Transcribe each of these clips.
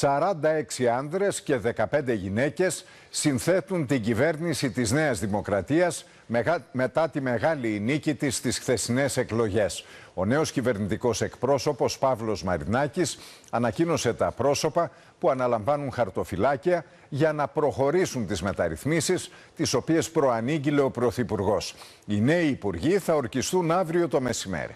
46 άνδρες και 15 γυναίκες συνθέτουν την κυβέρνηση της Νέας Δημοκρατίας μετά τη μεγάλη νίκη της στις χθεσινές εκλογές. Ο νέος κυβερνητικός εκπρόσωπος Παύλος Μαρινάκης ανακοίνωσε τα πρόσωπα που αναλαμβάνουν χαρτοφυλάκια για να προχωρήσουν τις μεταρρυθμίσεις τις οποίες προανήγγειλε ο Πρωθυπουργός. Οι νέοι υπουργοί θα ορκιστούν αύριο το μεσημέρι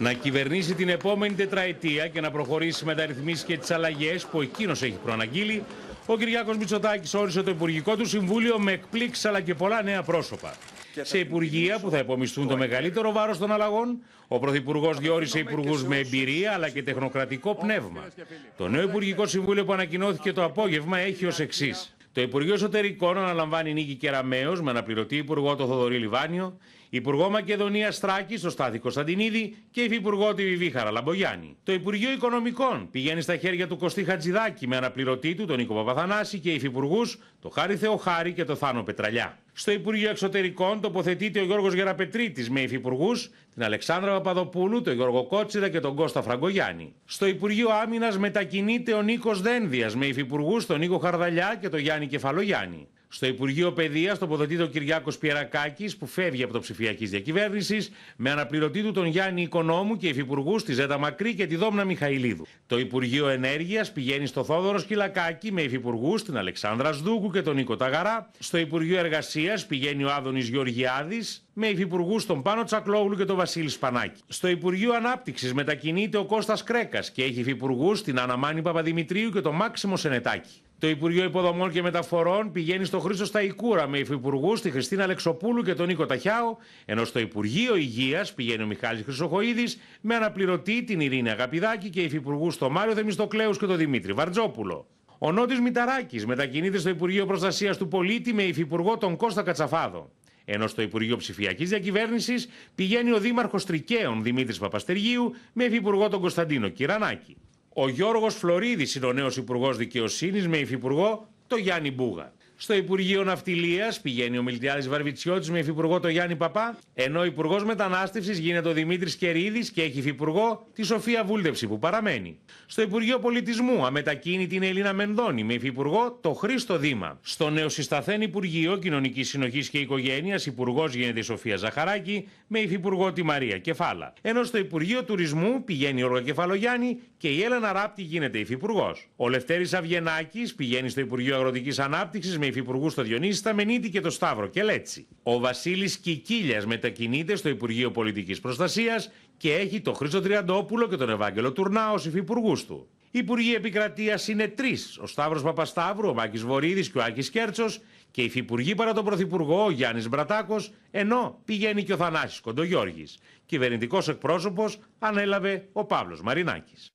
να κυβερνήσει την επόμενη τετραετία και να προχωρήσει με τα ρυθμίσεις και τις αλλαγές που εκείνος έχει προαναγγείλει, ο Κυριακό Μητσοτάκης όρισε το Υπουργικό του Συμβούλιο με εκπλήξεις αλλά και πολλά νέα πρόσωπα. Σε υπουργεία που θα επομιστούν το μεγαλύτερο βάρος των αλλαγών, ο Πρωθυπουργός διόρισε υπουργούς με εμπειρία αλλά και τεχνοκρατικό πνεύμα. Το νέο Υπουργικό Συμβούλιο που ανακοινώθηκε το απόγευμα έχει ως εξής. Το Υπουργείο Εσωτερικών αναλαμβάνει Νίκη Κεραμέο με αναπληρωτή Υπουργό το Θοδωρή Λιβάνιο, Υπουργό Μακεδονίας Στράκης, ο Στάθη Κωνσταντινίδη και Υφυπουργό τη Βιβίχαρα Λαμπογιάννη. Το Υπουργείο Οικονομικών πηγαίνει στα χέρια του Κωστή Χατζηδάκη με αναπληρωτή του τον Νίκο Παπαθανάση και Υφυπουργούς το Χάρη Θεοχάρη και το Θάνο Πετραλιά. Στο Υπουργείο Εξωτερικών τοποθετείται ο Γιώργος Γεραπετρίτης με υφυπουργούς την Αλεξάνδρα Παπαδοπούλου, τον Γιώργο Κότσιρα και τον Κώστα Φραγκογιάννη. Στο Υπουργείο Άμυνας μετακινείται ο Νίκος Δένδιας με υφυπουργούς τον Νίκο Χαρδαλιά και τον Γιάννη Κεφαλογιάννη. Στο Υπουργείο Παιδείας τοποθετείται ο Κυριάκος Πιερακάκης, που φεύγει από το ψηφιακής διακυβέρνησης, με αναπληρωτή του τον Γιάννη Οικονόμου και υφυπουργούς τη Ζέτα Μακρύ και τη Δόμνα Μιχαηλίδου. Το Υπουργείο Ενέργειας πηγαίνει στο Θόδωρο Σκυλακάκη με υφυπουργούς την Αλεξάνδρα Σδούκου και τον Νίκο Ταγαρά. Στο Υπουργείο Εργασίας πηγαίνει ο Άδωνης Γεωργιάδης με υφυπουργούς τον Πάνο Τσακλόγλου και τον Βασίλη Σπανάκη. Στο Υπουργείο Ανάπτυξης μετακινείται ο Κώστας Κρέκας και έχει υφυπουργούς την Αναμάνη Παπαδημητρίου και τον Μάξιμο Σενετάκη. Το Υπουργείο Υποδομών και Μεταφορών πηγαίνει στο Χρήστο Σταϊκούρα με υφυπουργούς τη Χριστίνα Αλεξοπούλου και τον Νίκο Ταχιάο, ενώ στο Υπουργείο Υγείας πηγαίνει ο Μιχάλης Χρυσοχοίδης με αναπληρωτή την Ειρήνη Αγαπηδάκη και υφυπουργούς τον Μάριο Θεμιστοκλέους και τον Δημήτρη Βαρτζόπουλο. Ο Νότης Μηταράκης μετακινείται στο Υπουργείο Προστασίας του Πολίτη με υφυπουργό τον Κώστα Κατσαφάδο. Ενώ στο Υπουργείο Ψηφιακής Διακυβέρνησης πηγαίνει ο Δήμαρχος Τρικαίων Δημήτρης Παπαστεργίου με υφυπουργό τον Κωνσταντίνο Κυρανάκη. Ο Γιώργος Φλωρίδης είναι ο νέος Υπουργός Δικαιοσύνης με υφυπουργό το Γιάννη Μπούγα στο Υπουργείο Ναυτιλίας πηγαίνει ο Μιλτιάδης Βαρβιτσιώτης με υφυπουργό το Γιάννη Παπά, ενώ ο Υπουργός Μετανάστευσης γίνεται ο Δημήτρης Κερίδης και έχει υφυπουργό τη Σοφία Βούλτευση που παραμένει. Στο Υπουργείο Πολιτισμού αμετακίνητη είναι η Ελίνα Μενδώνη με υφυπουργό το Χρήστο Δήμα. Στο νέο συσταθέν Υπουργείο Κοινωνικής Συνοχής και Οικογένειας Υπουργός γίνεται η Σοφία Ζαχαράκη με υφυπουργό τη Μαρία Κεφάλα. Ενώ στο Υπουργείο Τουρισμού πηγαίνει ο Όργα Κεφαλογιάννη και η Έλενα Ράπτη γίνεται υφυπουργός. Ο Λευτέρης Αυγενάκης πηγαίνει στο Υπουργείο Αγροτικής Ανάπτυξης με υφυπουργούς στο Διονύσης, Μενίτη και το Σταύρο και Λέτσι. Ο Βασίλης Κικίλιας μετακινείται στο Υπουργείο Πολιτικής Προστασίας και έχει τον Χρήστο Τριαντόπουλο και τον Ευάγγελο Τουρνά ως υφυπουργούς του. Υπουργοί Επικρατείας είναι τρεις: ο Σταύρος Παπασταύρου, ο Μάκης Βορύδης και ο Άκης Κέρτσος και υφυπουργοί παρά τον Πρωθυπουργό, ο Γιάννης Μπρατάκος, ενώ πηγαίνει και ο Θανάσης Κοντογιώργης. Κυβερνητικός εκπρόσωπος ανέλαβε ο Παύλος Μαρινάκης.